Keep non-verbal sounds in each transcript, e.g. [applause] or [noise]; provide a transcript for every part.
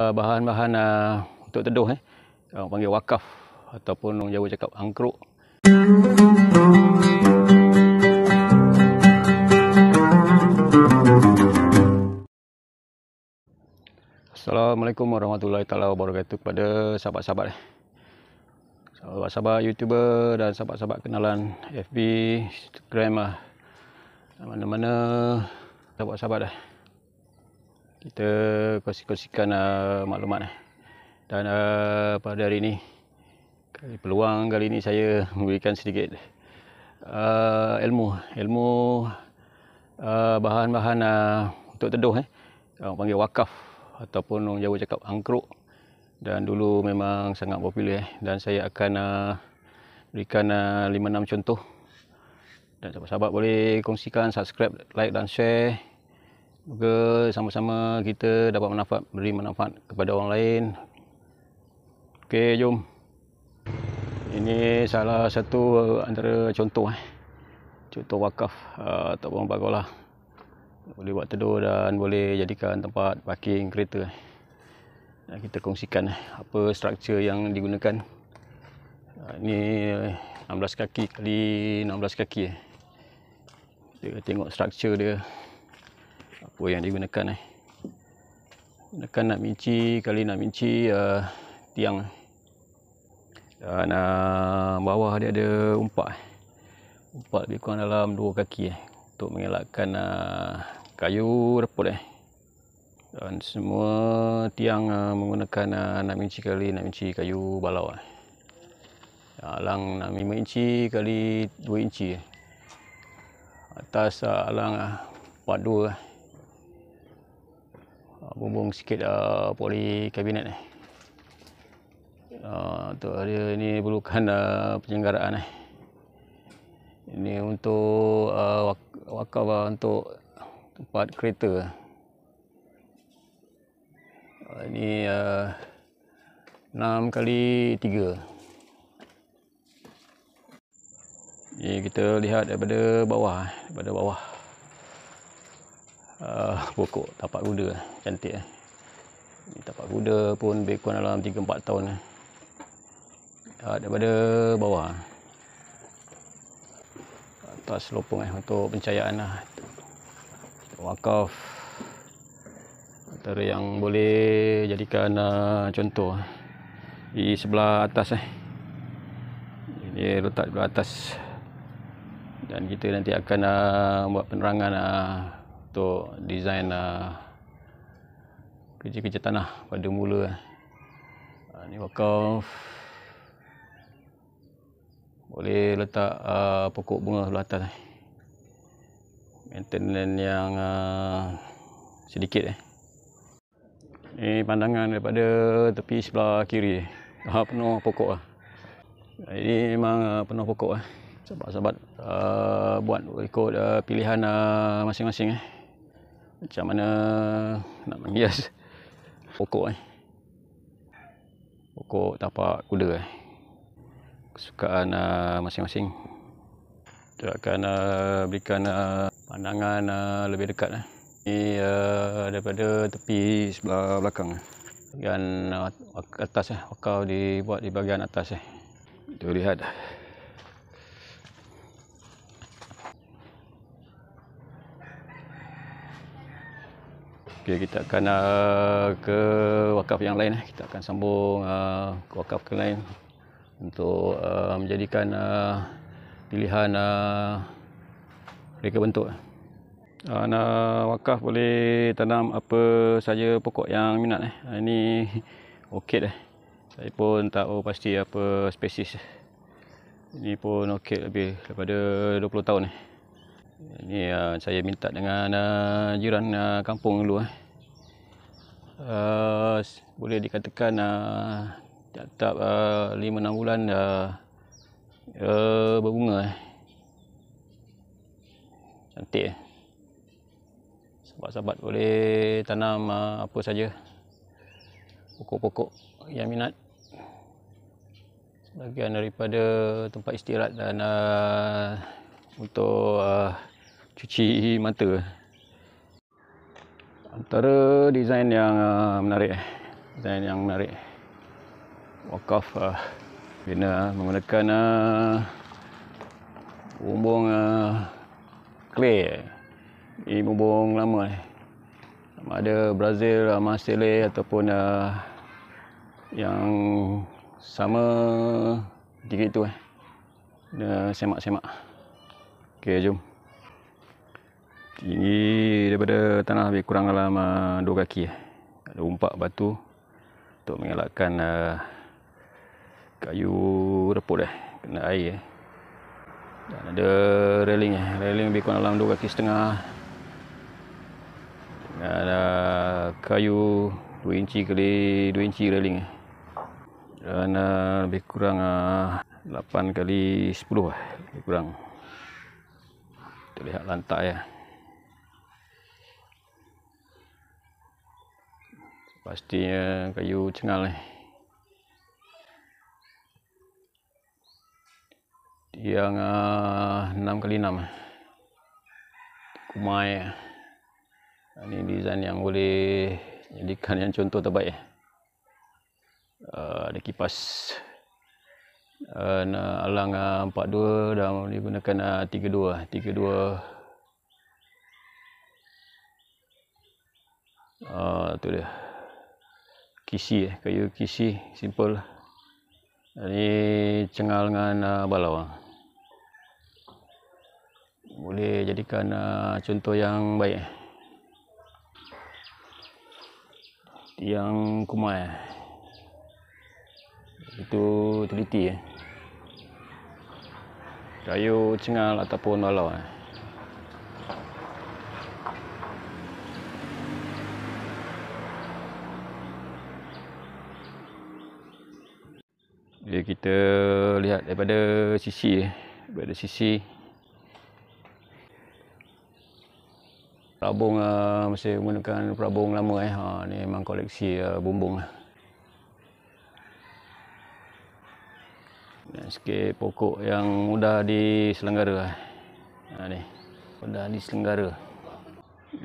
Eh, bahan-bahan uh, untuk teduh eh. Orang panggil wakaf ataupun orang Jawa cakap angkruk. Assalamualaikum warahmatullahi taala wabarakatuh kepada sahabat-sahabat eh. Sahabat-sahabat YouTuber dan sahabat-sahabat kenalan FB, Instagram ah. Mana-mana sahabat-sahabat dah. Eh. -mana, kita kongsikan uh, maklumat eh. dan uh, pada hari ini kali peluang kali ini saya memberikan sedikit uh, ilmu ilmu uh, bahan-bahan uh, untuk teduh eh. orang panggil wakaf ataupun orang Jawa cakap angkruk dan dulu memang sangat popular eh. dan saya akan uh, berikan uh, 5-6 contoh dan sahabat-sahabat boleh kongsikan subscribe, like dan share Semoga sama-sama kita dapat manfaat, beri manfaat kepada orang lain. Okey, jom. Ini salah satu eh, antara contoh eh. Contoh wakaf atau eh, ataupun bagolah. Boleh buat teduh dan boleh jadikan tempat parking kereta. Dan eh. kita kongsikan apa struktur yang digunakan. Ini 16 kaki kali 16 kaki. Kita tengok struktur dia apa yang digunakan eh. Gunakan nak minci, kali nak minci uh, tiang. Dan uh, eh. ah, bawah dia ada umpat. Eh. Umpak lebih kurang dalam dua kaki eh. Untuk mengelakkan uh, kayu reput eh. Dan semua tiang uh, menggunakan uh, nak minci kali nak minci kayu balau eh. Ah, alang lima inci kali dua inci. Eh. Atas uh, alang uh, empat dua bumbung sikit uh, poli kabinet ni. Uh, untuk hari ini perlukan uh, penyelenggaraan eh. Ini untuk uh, wak wakaf uh, untuk tempat kereta. Uh, ini uh, enam uh, kali tiga. Ini kita lihat daripada bawah, eh, daripada bawah uh, pokok tapak kuda cantik eh. tapak kuda pun bekon dalam 3 4 tahun eh. Uh, daripada bawah. Atas lopong eh untuk pencahayaan lah. Wakaf antara yang boleh jadikan uh, contoh eh. di sebelah atas eh. Ini letak di atas dan kita nanti akan uh, buat penerangan uh, untuk desain ah, kerja-kerja uh, tanah pada mula uh, ni wakaf boleh letak uh, pokok bunga sebelah atas eh. maintenance yang uh, sedikit eh. ni pandangan daripada tepi sebelah kiri eh. uh, penuh pokok lah. ini memang uh, penuh pokok eh. sahabat-sahabat uh, buat ikut uh, pilihan uh, masing-masing eh macam mana nak menghias pokok eh pokok tapak kuda eh kesukaan uh, masing-masing kita akan uh, berikan uh, pandangan uh, lebih dekat eh. ini uh, daripada tepi sebelah belakang eh. bahagian uh, atas eh. wakaf dibuat di bahagian atas eh. kita lihat Okey, kita akan uh, ke wakaf yang lain. Eh. Kita akan sambung uh, ke wakaf yang lain untuk uh, menjadikan uh, pilihan uh, reka bentuk. Uh, nak wakaf boleh tanam apa saja pokok yang minat. Eh. Ah, ini [laughs] okey dah. Saya pun tak tahu pasti apa spesies. Ini pun okey lebih daripada 20 tahun ni. Eh. Ini uh, saya minta dengan uh, jiran uh, kampung dulu eh. Uh, boleh dikatakan uh, tak uh, enam bulan dah uh, berbunga eh. Cantik eh. Sahabat-sahabat boleh tanam uh, apa saja. Pokok-pokok yang minat sebagian daripada tempat istirahat dan uh, untuk uh, cuci mata antara desain yang uh, menarik desain yang menarik wakaf uh, ah, bina menggunakan uh, bumbung uh, clay ini bumbung lama ni eh. sama ada Brazil, uh, Marseille ataupun uh, yang sama dikit tu eh. Dia semak-semak. Okey, jom. Tinggi daripada tanah lebih kurang dalam uh, dua kaki. Eh. Ada umpak batu untuk mengelakkan uh, kayu reput Eh. Kena air. Eh. Dan ada railing. Eh. Railing lebih kurang dalam dua kaki setengah. Dengan uh, kayu dua inci kali dua inci railing. Eh. Dan uh, lebih kurang uh, 8 kali 10 lah. Eh. Lebih kurang kita lihat lantai ya. pastinya kayu cengal ni Dia uh, 6x6 kumai ini desain yang boleh jadikan yang contoh terbaik eh. ah, ada kipas Eh, na nak alang uh, 42 dan ni gunakan uh, 32 32 uh, tu dia kisi eh kayu kisi simple ini cengal dengan uh, balau ah. boleh jadikan uh, contoh yang baik eh. yang kumai eh. itu teliti eh kayu cengal ataupun walau eh. Jadi kita lihat daripada sisi eh, daripada sisi perabung uh, eh, masih menggunakan perabung lama eh. Ha ni memang koleksi uh, bumbung lah. sikit pokok yang sudah diselenggara lah. Ha, ni. Sudah diselenggara.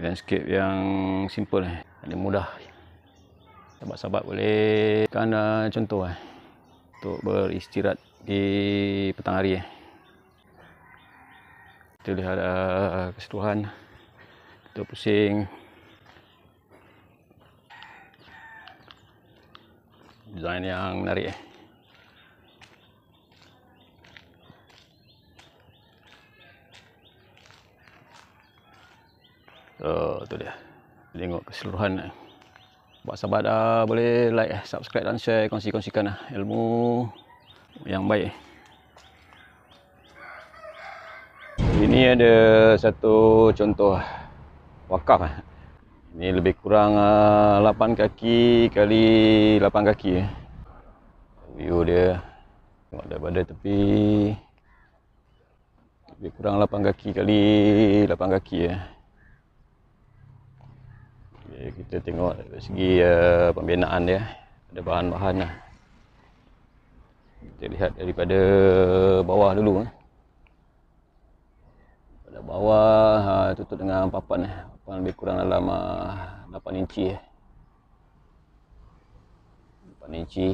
Landscape yang simple ni. Ini mudah. Sahabat-sahabat boleh kan contoh lah, Untuk beristirahat di petang hari eh. Kita lihat uh, keseluruhan. Kita pusing. Design yang menarik eh. uh, tu dia tengok keseluruhan eh. buat sahabat uh, boleh like eh, subscribe dan share kongsi-kongsikan lah ilmu yang baik eh. ini ada satu contoh wakaf eh. ini lebih kurang uh, 8 kaki kali 8 kaki eh. view dia tengok daripada tepi lebih kurang 8 kaki kali 8 kaki eh kita tengok dari segi uh, pembinaan dia ada bahan-bahan lah. kita lihat daripada bawah dulu eh. pada bawah ha, tutup dengan papan eh. papan lebih kurang dalam uh, ah, 8 inci eh. 8 inci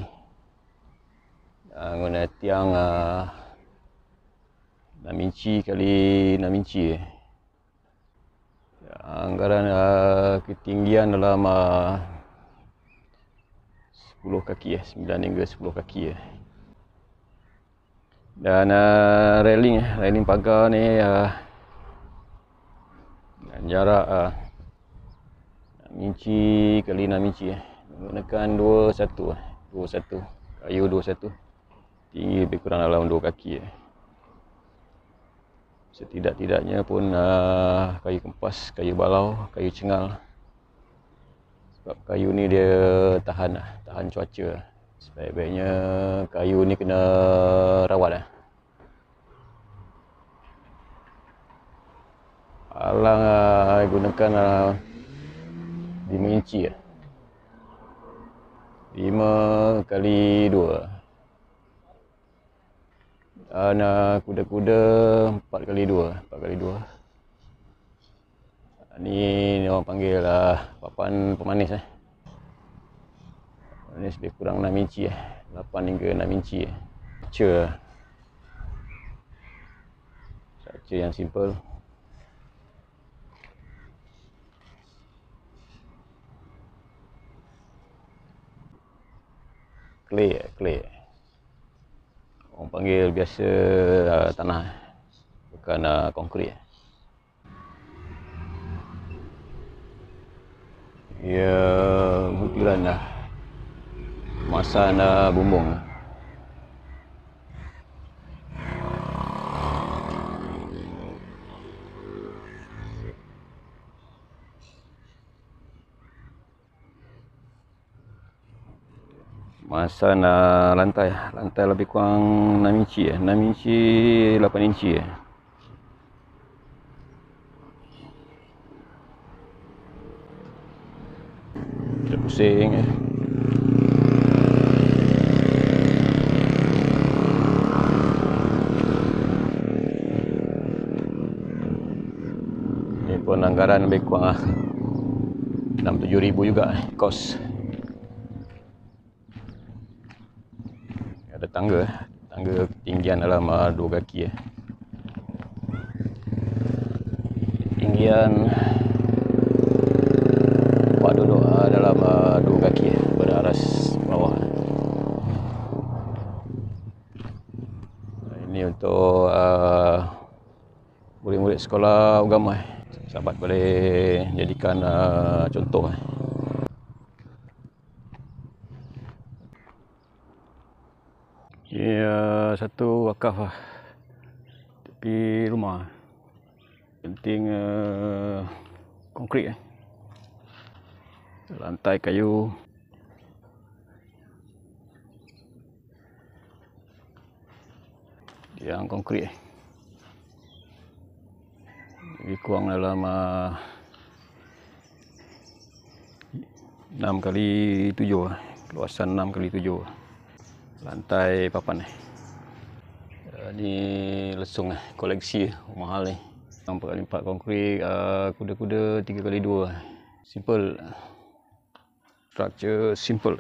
dan guna tiang uh, ah, 6 inci kali 6 inci eh anggaran uh, ketinggian dalam ah, uh, 10 kaki ya, eh, 9 hingga 10 kaki ya. Eh. Dan uh, railing eh, railing pagar ni uh, dan jarak uh, 6 inci kali 6 inci eh. Menggunakan 2-1 2-1 Kayu 2-1 Tinggi lebih kurang dalam 2 kaki eh setidak-tidaknya pun uh, kayu kempas, kayu balau, kayu cengal sebab kayu ni dia tahan lah, tahan cuaca sebaik-baiknya kayu ni kena rawat lah alang uh, gunakan uh, ah, 5 inci lah eh. 5 kali 2 dan uh, kuda-kuda 4 kali 2, 4 kali 2. Uh, ah, ni ni orang panggil uh, papan pemanis eh. Pemanis lebih kurang 6 inci eh. 8 hingga 6 inci eh. Structure. Structure ah. yang simple. Clear, eh, clear orang panggil biasa uh, tanah bukan uh, konkrit ya yeah, butiran lah masan uh, bumbung lah masa na lantai lantai lebih kurang 6 inci eh 6 inci 8 inci eh dia pusing eh ni pun anggaran lebih kurang lah 6-7 ribu juga eh kos tangga eh. tangga tinggian dalam uh, dua kaki eh. ketinggian buat duduk uh, dalam uh, dua kaki eh, beraras bawah eh. ini untuk uh, murid-murid sekolah agama eh. sahabat boleh jadikan uh, contoh eh. wakaf lah tepi ah. rumah penting uh, konkrit eh. lantai kayu yang konkrit eh. lebih kurang dalam uh, ah, 6 kali 7 ah. luasan 6 kali 7 lantai papan ni eh ni eh, lesung lah koleksi eh, mahal ni 4 kali 4 konkrit kuda-kuda 3 kali 2 simple structure simple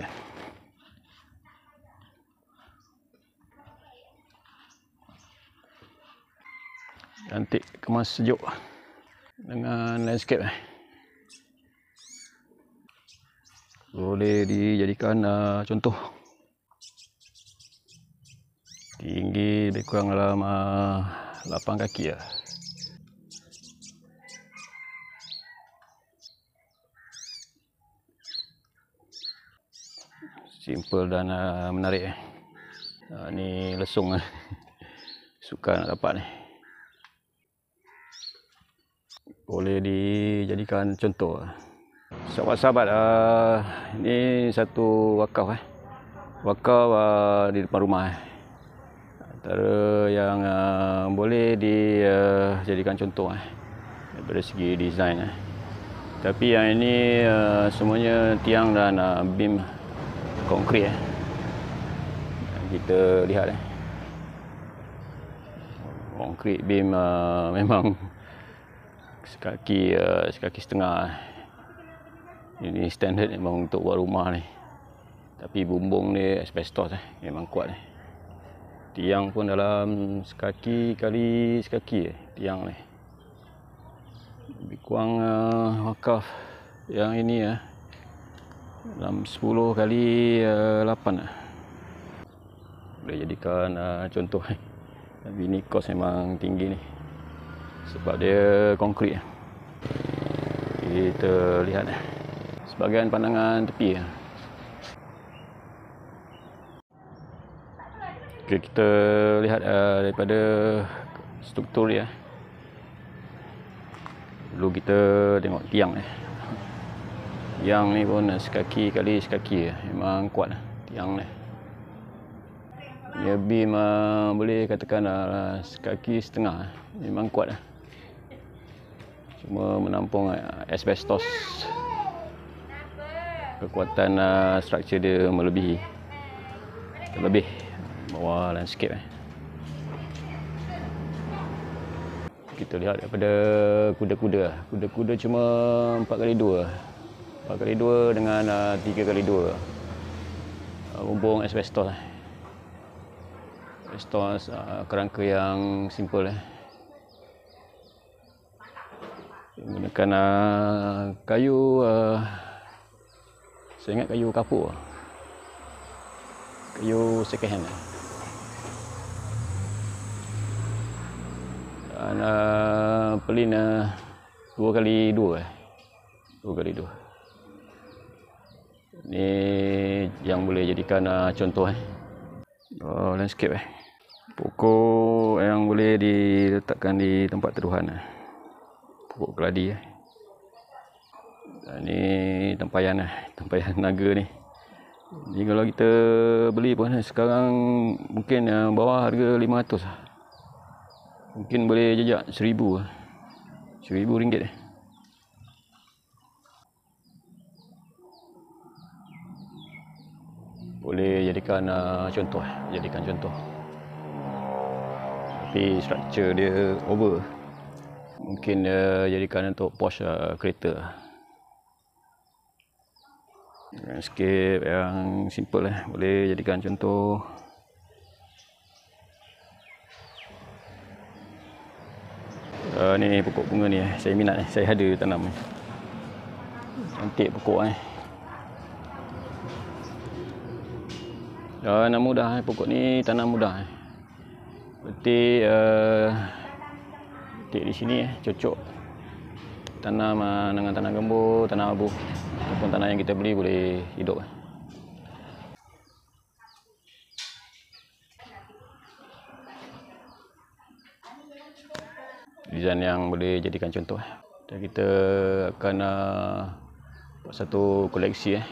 cantik kemas sejuk dengan landscape eh. boleh dijadikan contoh tinggi lebih kurang dalam ah, lapang uh, kaki ya. simple dan uh, menarik eh. Uh, ni lesung eh. [laughs] suka nak dapat ni. Boleh dijadikan contoh. Sahabat-sahabat, uh, ini satu wakaf eh. Wakaf uh, di depan rumah eh antara yang uh, boleh dijadikan uh, contoh eh, dari segi design eh. tapi yang ini uh, semuanya tiang dan uh, beam konkrit eh. kita lihat eh. konkrit beam uh, [laughs] memang sekaki uh, sekaki setengah eh. ini standard memang untuk buat rumah ni tapi bumbung ni asbestos eh. memang kuat ni eh. Tiang pun dalam sekaki kali sekaki eh, tiang ni. Lebih kurang uh, wakaf yang ini ya. Eh, dalam 10 kali uh, eh, 8 eh. Boleh jadikan uh, contoh eh. Tapi ni kos memang tinggi ni. Sebab dia konkrit eh. Kita lihat eh. Sebagian pandangan tepi eh. Okey, kita lihat uh, daripada struktur dia. Dulu kita tengok tiang ni. Tiang ni pun sekaki kali sekaki ya, Memang kuat lah tiang ni. Dia beam uh, boleh katakan uh, sekaki setengah. Memang kuat lah. Cuma menampung uh, asbestos. Kekuatan uh, struktur dia melebihi. lebih. Wah, landscape eh. Kita lihat daripada kuda-kuda. Lah. Kuda-kuda cuma 4 kali 2 4 kali 2 dengan 3 ah, kali 2 Bumbung ah, asbestos lah. Asbestos ah, kerangka yang simple eh. Gunakan uh, kayu uh, Saya ingat kayu kapur Kayu second hand eh. Ana pelina dua kali dua eh. Dua kali dua. Ini yang boleh jadikan uh, contoh eh. Oh, landscape eh. Pokok yang boleh diletakkan di tempat teduhan eh. Pokok keladi eh. Dan ni tempayan eh. Tempayan [laughs] naga ni. Ni kalau kita beli pun eh, sekarang mungkin yang uh, bawah harga 500 lah. Eh. Mungkin boleh jejak seribu lah. Seribu ringgit eh. Boleh jadikan uh, contoh eh. Jadikan contoh Tapi structure dia over Mungkin dia uh, jadikan untuk posh uh, kereta Landscape yang simple eh. Boleh jadikan contoh ni pokok bunga ni eh. saya minat ni eh. saya ada tanam ni eh. cantik pokok eh Oh nak mudah eh pokok ni tanam mudah eh petik uh, petik di sini eh cocok tanam uh, dengan tanah gembur tanah abu ataupun tanah yang kita beli boleh hidup eh. netizen yang boleh jadikan contoh. Eh. Dan kita akan uh, buat satu koleksi eh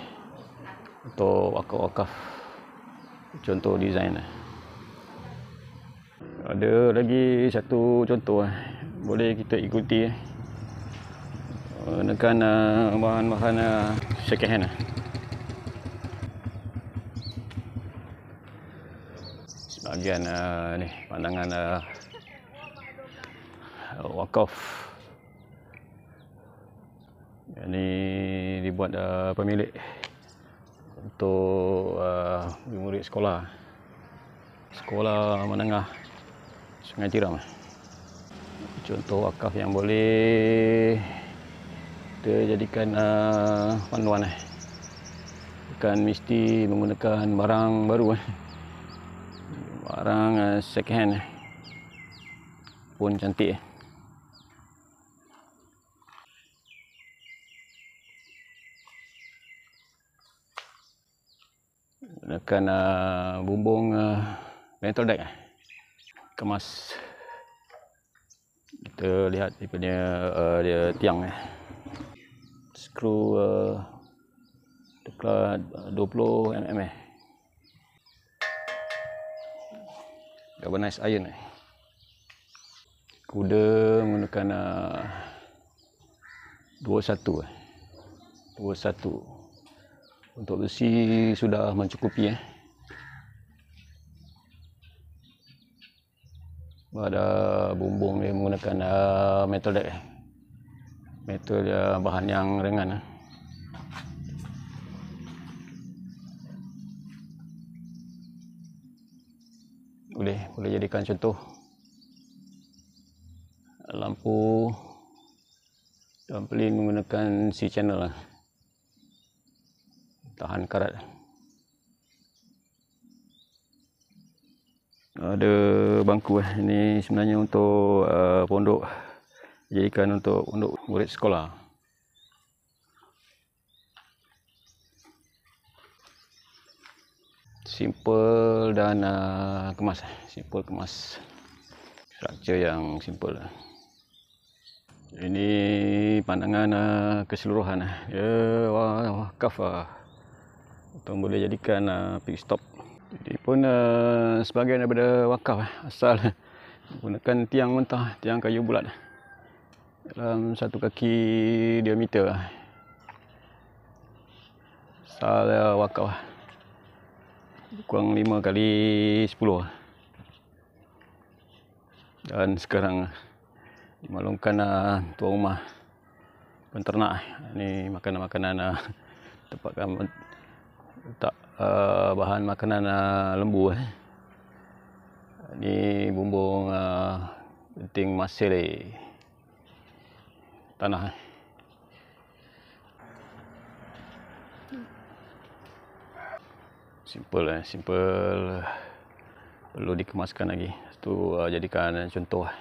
untuk wakaf-wakaf contoh desain eh. Ada lagi satu contoh eh boleh kita ikuti eh. Gunakan uh, bahan-bahan uh, ah, second hand eh. Sebagian uh, ni pandangan uh, wakaf yang ni dibuat uh, pemilik untuk uh, murid sekolah sekolah menengah Sungai Tiram contoh wakaf yang boleh kita jadikan uh, panduan eh. bukan mesti menggunakan barang baru eh. barang uh, second hand eh. pun cantik eh. menggunakan uh, ah, bumbung uh, ah. metal deck eh. kemas kita lihat dia punya uh, dia tiang eh. skru deklat uh, 20 mm eh. galvanized iron eh. kuda menggunakan uh, ah, 21 eh. 21 untuk besi sudah mencukupi ya. Ada bumbung dia menggunakan uh, metal deck eh. metal dia uh, bahan yang ringan eh. boleh boleh jadikan contoh lampu dan menggunakan C channel lah tahan karat ada bangku eh ini sebenarnya untuk uh, pondok jadikan untuk pondok murid sekolah simple dan uh, kemas eh simple kemas struktur yang simple lah ini pandangan uh, keseluruhan eh ya wah kafah atau boleh jadikan uh, pit stop. Jadi pun uh, sebahagian daripada wakaf eh, asal [laughs] gunakan tiang mentah, tiang kayu bulat dalam satu kaki diameter lah. asal uh, wakaf lah. kurang 5 kali 10 dan sekarang dimaklumkan uh, tuan rumah penternak eh. ini makanan-makanan uh, [laughs] tempat kami tak uh, bahan makanan uh, lembu eh. Ni bumbung uh, penting eh. tanah. Eh. Simple eh, simple perlu dikemaskan lagi. Tu uh, jadikan contoh eh.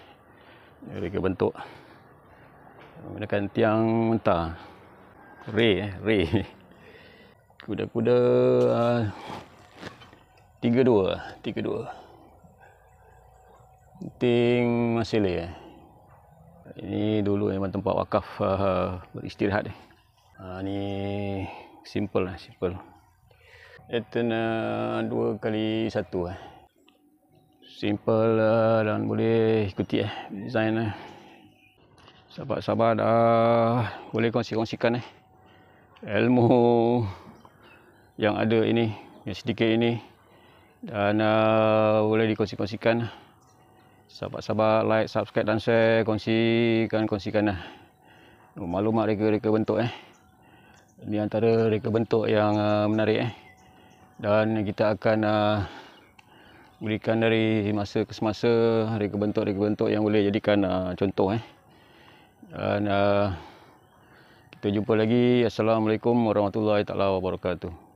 Dari kebentuk bentuk menggunakan tiang mentah. Ray eh, ray. [laughs] kuda-kuda ah, tiga dua tiga dua ting masih leh ini dulu memang tempat wakaf uh, beristirahat ni uh, eh. ah, ni simple lah simple etna dua kali satu eh simple uh, dan boleh ikuti eh design eh sahabat-sahabat uh, boleh kongsi-kongsikan eh ilmu yang ada ini yang sedikit ini dan uh, boleh dikongsikan sahabat-sahabat like, subscribe dan share kongsikan lah. uh. maklumat reka-reka bentuk eh ini antara reka bentuk yang uh, menarik eh dan kita akan uh, berikan dari masa ke semasa reka bentuk-reka bentuk yang boleh jadikan uh, contoh eh dan uh, kita jumpa lagi assalamualaikum warahmatullahi taala wabarakatuh